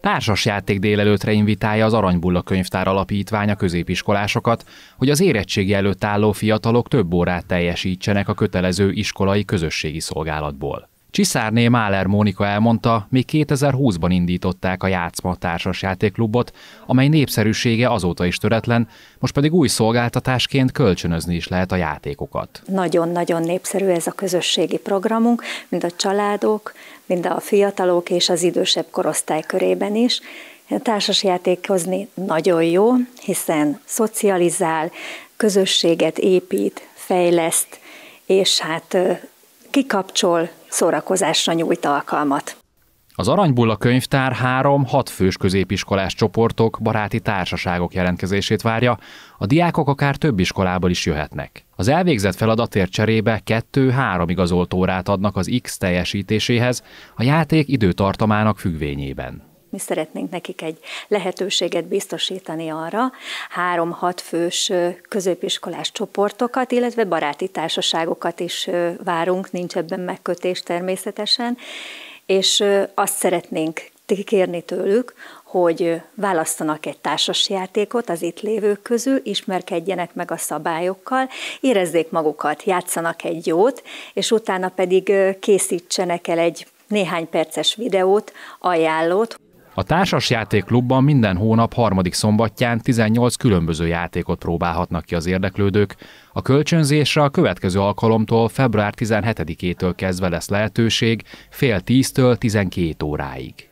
Társasjáték délelőtre invitálja az Aranybulla Könyvtár Alapítvány a középiskolásokat, hogy az érettségi előtt álló fiatalok több órát teljesítsenek a kötelező iskolai közösségi szolgálatból. Csiszárné Máler Mónika elmondta, még 2020-ban indították a Játszma társasjátékklubot, amely népszerűsége azóta is töretlen, most pedig új szolgáltatásként kölcsönözni is lehet a játékokat. Nagyon-nagyon népszerű ez a közösségi programunk, mind a családok, mind a fiatalok és az idősebb korosztály körében is. játékozni nagyon jó, hiszen szocializál, közösséget épít, fejleszt, és hát kikapcsol szórakozásra nyújt alkalmat. Az Aranybulla könyvtár három hat fős középiskolás csoportok, baráti társaságok jelentkezését várja, a diákok akár több iskolából is jöhetnek. Az elvégzett feladatért cserébe kettő-három igazolt órát adnak az X teljesítéséhez, a játék időtartamának függvényében mi szeretnénk nekik egy lehetőséget biztosítani arra, három-hat fős középiskolás csoportokat, illetve baráti társaságokat is várunk, nincs ebben megkötés természetesen, és azt szeretnénk kérni tőlük, hogy választanak egy társasjátékot az itt lévők közül, ismerkedjenek meg a szabályokkal, érezzék magukat, játszanak egy jót, és utána pedig készítsenek el egy néhány perces videót, ajánlót, a társas játékklubban minden hónap harmadik szombatján 18 különböző játékot próbálhatnak ki az érdeklődők. A kölcsönzésre a következő alkalomtól február 17-től kezdve lesz lehetőség fél 10-től 12 óráig.